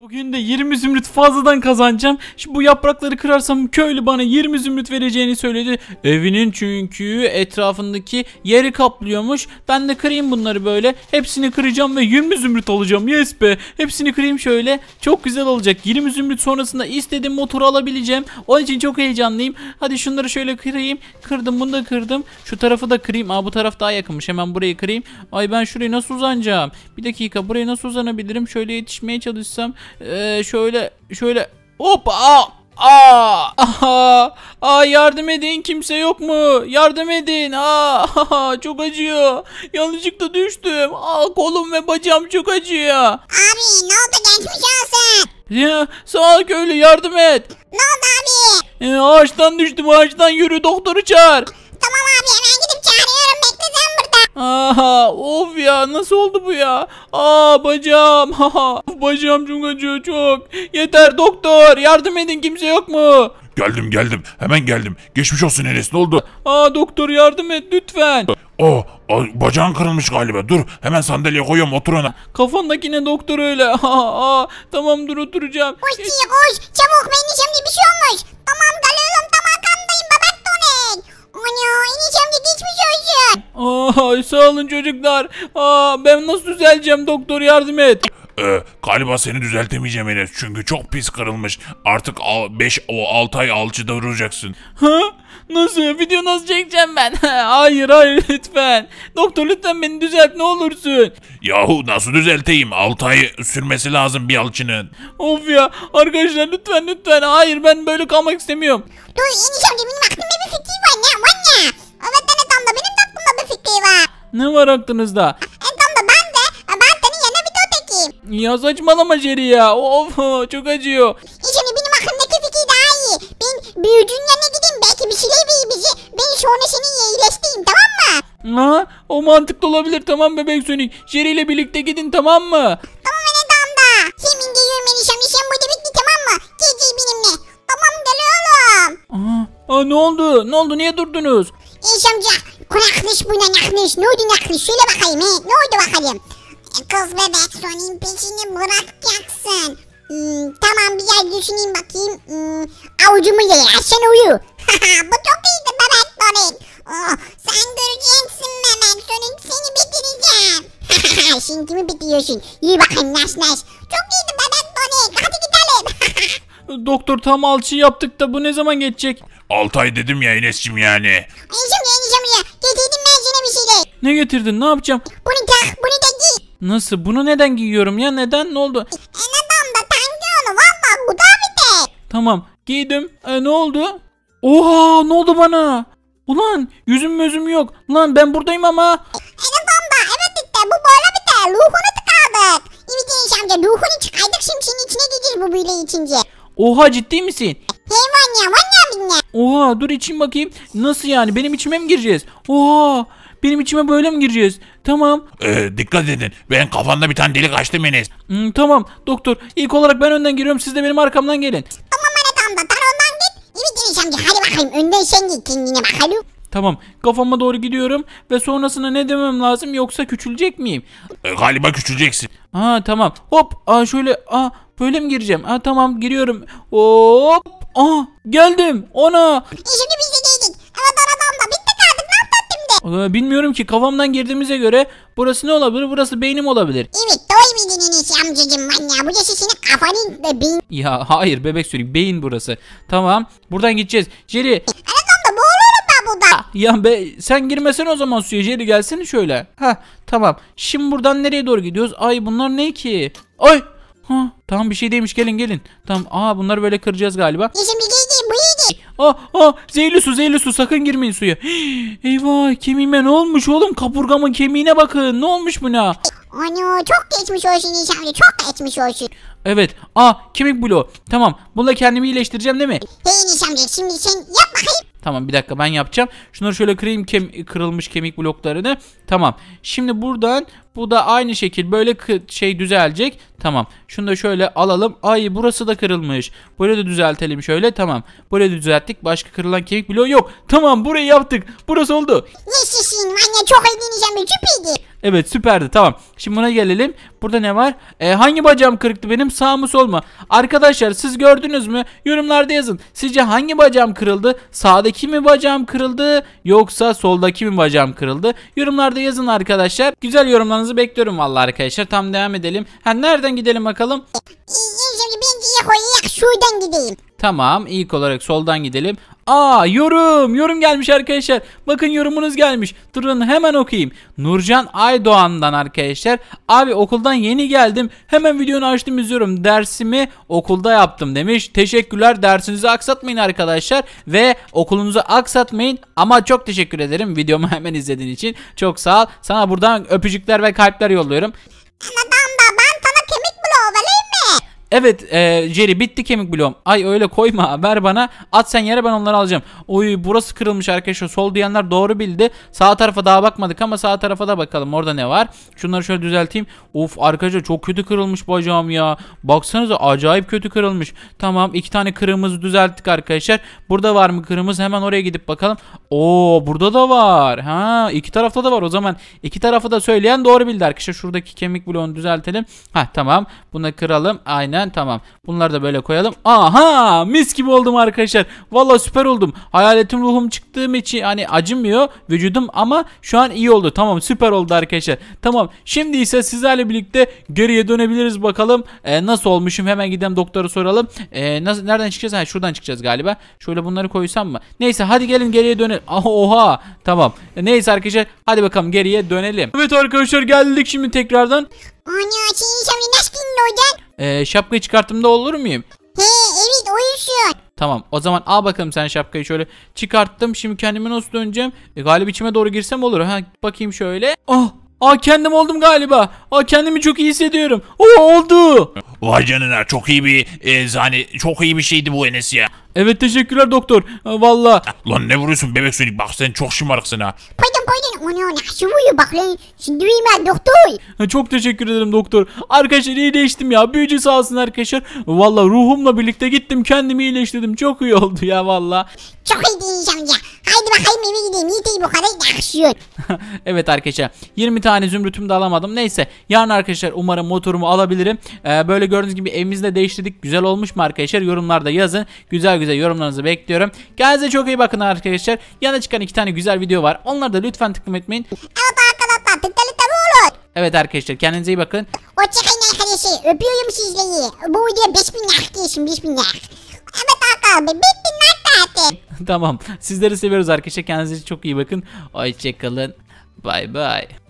Bugün de 20 zümrüt fazladan kazanacağım. Şimdi bu yaprakları kırarsam köylü bana 20 zümrüt vereceğini söyledi. Evinin çünkü etrafındaki yeri kaplıyormuş. Ben de kırayım bunları böyle. Hepsini kıracağım ve 20 zümrüt alacağım. Yes be. Hepsini kırayım şöyle. Çok güzel olacak. 20 zümrüt sonrasında istediğim motoru alabileceğim. Onun için çok heyecanlıyım. Hadi şunları şöyle kırayım. Kırdım bunu da kırdım. Şu tarafı da kırayım. Aa bu taraf daha yakınmış. Hemen burayı kırayım. Ay ben şurayı nasıl uzanacağım? Bir dakika. burayı nasıl uzanabilirim? Şöyle yetişmeye çalışsam. Ee, şöyle şöyle hop aa Aa, aha, aa yardım edin kimse yok mu? Yardım edin. Aa, aha, çok acıyor. Yanlışlıkla düştüm. Aa kolum ve bacağım çok acıyor. Abi ne oldu geçmiş şey olsun. Ya, sağ ol köylü yardım et. Ne oldu abi? Ya, ee, ağaçtan düştüm ağaçtan yürü doktoru çağır. Tamam abi hemen. Aha of ya nasıl oldu bu ya? Aa bacağım. of bacağım çok acıyor çok. Yeter doktor yardım edin kimse yok mu? Geldim geldim. Hemen geldim. Geçmiş olsun Enes ne oldu? Aa doktor yardım et lütfen. Oh, bacağın kırılmış galiba. Dur hemen sandalye koyuyorum otur ona. Kafandaki ne doktor öyle. Aa, tamam dur oturacağım. Koş koş. Çabuk benim şimdi bir şey olmuş. Tamam dalın. Ana Enes amca geçmiş olsun. Aa, sağ olun çocuklar. Aa, ben nasıl düzeleceğim doktor yardım et. Ee, galiba seni düzeltemeyeceğim Enes çünkü çok pis kırılmış. Artık 5 6 ay alçıda duracaksın. Ha? Nasıl? Video nasıl çekeceğim ben? hayır hayır lütfen. Doktor lütfen beni düzelt ne olursun. Yahu nasıl düzelteyim? 6 ay sürmesi lazım bir alçının. Of ya arkadaşlar lütfen lütfen. Hayır ben böyle kalmak istemiyorum. Dur Enes amca benim aklımda Ne var aklınızda? Ben ben de, bir Ya saçmalama Jerry ya. Of çok acıyor. E şimdi benim aklımdaki fikir daha iyi. Ben büyücünün yanına gideyim belki bir şeyler verir bizi. Ben sonra senin iyileştireyim tamam mı? Ha, o mantıklı olabilir tamam bebek Sonic. Jerry ile birlikte gidin tamam mı? Tamam anne tamam Hem ince geliyorum enişem. işem bu bitti tamam mı? Gel benimle. Tamam geliyorum. Aa, aa, ne oldu? Ne oldu? Niye durdunuz? İş amca kunaklış bu ne? naklış ne oldu naklış Şöyle bakayım he ne oldu bakalım. E, kız bebek Sony'in peşini bırakacaksın. Hmm, tamam bir yer düşüneyim bakayım. Hmm, avucumu ye sen uyu. bu çok iyiydi bebek Sony. Oh, sen göreceksin bebek Sony seni bitireceğim. Şimdi mi bitiriyorsun? İyi bakayım naş naş. Çok iyiydi bebek Sony. Hadi doktor tam alçı yaptık da bu ne zaman geçecek? 6 ay dedim ya Enes'cim yani. Enes'cim ya Enes'cim ya. Getirdim ben sana bir şeyler. Ne getirdin ne yapacağım? Bunu tak bunu da giy. Nasıl bunu neden giyiyorum ya neden ne oldu? E, neden da tanrı onu valla bu da bir de. Tamam giydim e, ne oldu? Oha ne oldu bana? Ulan yüzüm mözüm yok. Lan ben buradayım ama. Senin e, bomba evet bitti bu böyle bitti. Ruhunu tıkadık. İmit Enes amca ruhunu çıkardık şimdi içine gideceğiz bu büyüle içince. Oha ciddi misin? Eyvah ya Oha dur içeyim bakayım. Nasıl yani benim içime mi gireceğiz? Oha benim içime böyle mi gireceğiz? Tamam. Ee, dikkat edin. Ben kafanda bir tane delik açtım Enes. Hmm, tamam doktor. İlk olarak ben önden giriyorum. Siz de benim arkamdan gelin. Tamam anne tamam. Sen ondan git. İyi gireceğim. Hadi bakayım. Önden sen git kendine bakalım. Tamam kafama doğru gidiyorum ve sonrasında ne demem lazım yoksa küçülecek miyim? E, galiba küçüleceksin. Ha tamam hop aa, şöyle aa, Böyle mi gireceğim? Ha tamam giriyorum. Hop. Aa geldim. Ona. Şimdi biz de geldik. Ama da bitti kaldık. Ne yapacağız şimdi? bilmiyorum ki kafamdan girdiğimize göre burası ne olabilir? Burası beynim olabilir. Evet doğru bildin Enes amcacığım. manyağı. Burası senin kafanın ve beyin. Ya hayır bebek sürük beyin burası. Tamam buradan gideceğiz. Jerry. Anadolu'da boğulurum ben burada. Ah, ya be sen girmesen o zaman suya Jerry gelsene şöyle. Ha tamam. Şimdi buradan nereye doğru gidiyoruz? Ay bunlar ne ki? Ay Ha, tamam bir şey demiş gelin gelin. Tamam aa bunları böyle kıracağız galiba. Yeşim şey bu iyiydi. Aa, aa zehirli su zehirli su sakın girmeyin suya. eyvah kemiğime ne olmuş oğlum kapurgamın kemiğine bakın ne olmuş buna. Ana çok geçmiş olsun Yeşim çok geçmiş olsun. Evet aa kemik bloğu tamam bununla kendimi iyileştireceğim değil mi? Hey Yeşim şimdi sen yap bakayım Tamam bir dakika ben yapacağım. Şunları şöyle kırayım kem kırılmış kemik bloklarını. Tamam. Şimdi buradan bu da aynı şekil böyle şey düzelecek. Tamam. Şunu da şöyle alalım. Ay burası da kırılmış. Böyle de düzeltelim şöyle. Tamam. Böyle da düzelttik. Başka kırılan kemik bloğu yok. Tamam burayı yaptık. Burası oldu. Yes yesin. Anne çok eğleneceğim. Süperdi. Evet süperdi tamam. Şimdi buna gelelim. Burada ne var? Ee, hangi bacağım kırıktı benim sağ mı sol mu? Arkadaşlar siz gördünüz mü? Yorumlarda yazın. Sizce hangi bacağım kırıldı? Sağdaki mi bacağım kırıldı? Yoksa soldaki mi bacağım kırıldı? Yorumlarda yazın arkadaşlar. Güzel yorumlarınızı bekliyorum vallahi arkadaşlar. Tam devam edelim. Ha nereden gidelim bakalım? Şuradan gideyim. Tamam ilk olarak soldan gidelim. Aa yorum yorum gelmiş arkadaşlar. Bakın yorumunuz gelmiş. Durun hemen okuyayım. Nurcan Aydoğan'dan arkadaşlar. Abi okuldan yeni geldim. Hemen videonu açtım izliyorum. Dersimi okulda yaptım demiş. Teşekkürler. Dersinizi aksatmayın arkadaşlar. Ve okulunuzu aksatmayın. Ama çok teşekkür ederim videomu hemen izlediğin için. Çok sağ ol. Sana buradan öpücükler ve kalpler yolluyorum. Evet e, Jerry bitti kemik bloğum. Ay öyle koyma ver bana. At sen yere ben onları alacağım. Oy burası kırılmış arkadaşlar. Sol diyenler doğru bildi. Sağ tarafa daha bakmadık ama sağ tarafa da bakalım. Orada ne var? Şunları şöyle düzelteyim. Of arkadaşlar çok kötü kırılmış bacağım ya. Baksanıza acayip kötü kırılmış. Tamam iki tane kırmızı düzelttik arkadaşlar. Burada var mı kırmızı? Hemen oraya gidip bakalım. Oo burada da var. Ha iki tarafta da var. O zaman iki tarafı da söyleyen doğru bildi arkadaşlar. Şuradaki kemik bloğunu düzeltelim. Ha tamam. Bunu kıralım. Aynen tamam. Bunları da böyle koyalım. Aha mis gibi oldum arkadaşlar. Valla süper oldum. Hayaletim ruhum çıktığım için hani acımıyor vücudum ama şu an iyi oldu. Tamam süper oldu arkadaşlar. Tamam şimdi ise sizlerle birlikte geriye dönebiliriz bakalım. Ee, nasıl olmuşum hemen gidelim doktora soralım. Ee, nasıl, nereden çıkacağız? Ha şuradan çıkacağız galiba. Şöyle bunları koysam mı? Neyse hadi gelin geriye dönelim. Ah, oha. Tamam. E, neyse arkadaşlar hadi bakalım geriye dönelim. Evet arkadaşlar geldik şimdi tekrardan. Ana e, şapkayı çıkarttım da olur muyum? He evet oyunsun. Tamam o zaman al bakalım sen şapkayı şöyle çıkarttım. Şimdi kendimi nasıl döneceğim? E, galip içime doğru girsem olur. Ha bakayım şöyle. Oh Aa kendim oldum galiba. Aa kendimi çok iyi hissediyorum. Oo oldu. Vay canına çok iyi bir e, zani, çok iyi bir şeydi bu Enes ya. Evet teşekkürler doktor. Aa, Valla. Lan ne vuruyorsun bebek sönük bak sen çok şımarıksın ha. Paydan paydan onu ona şu vuyu bak lan. Şimdi ben doktor. Çok teşekkür ederim doktor. Arkadaşlar iyileştim ya. Büyücü sağ olsun arkadaşlar. Valla ruhumla birlikte gittim kendimi iyileştirdim. Çok iyi oldu ya valla. Çok iyi değil amca. Bakayım eve gideyim. Yiğit'i bu kadar yakışıyor. evet arkadaşlar 20 tane zümrütüm de alamadım. Neyse yarın arkadaşlar umarım motorumu alabilirim. Ee, böyle gördüğünüz gibi evimizi de değiştirdik. Güzel olmuş mu arkadaşlar? Yorumlarda yazın. Güzel güzel yorumlarınızı bekliyorum. Kendinize çok iyi bakın arkadaşlar. Yana çıkan iki tane güzel video var. Onları da lütfen tıklamayı unutmayın. Evet arkadaşlar tıklamayı unutmayın. Evet arkadaşlar kendinize iyi bakın. Hoşçakalın arkadaşlar. Öpüyorum sizleri. Bu video 5000 like diyorsun 5000 like. Evet arkadaşlar gitti. tamam. Sizleri seviyoruz arkadaşlar. Kendinize çok iyi bakın. Hoşçakalın. Bay bay.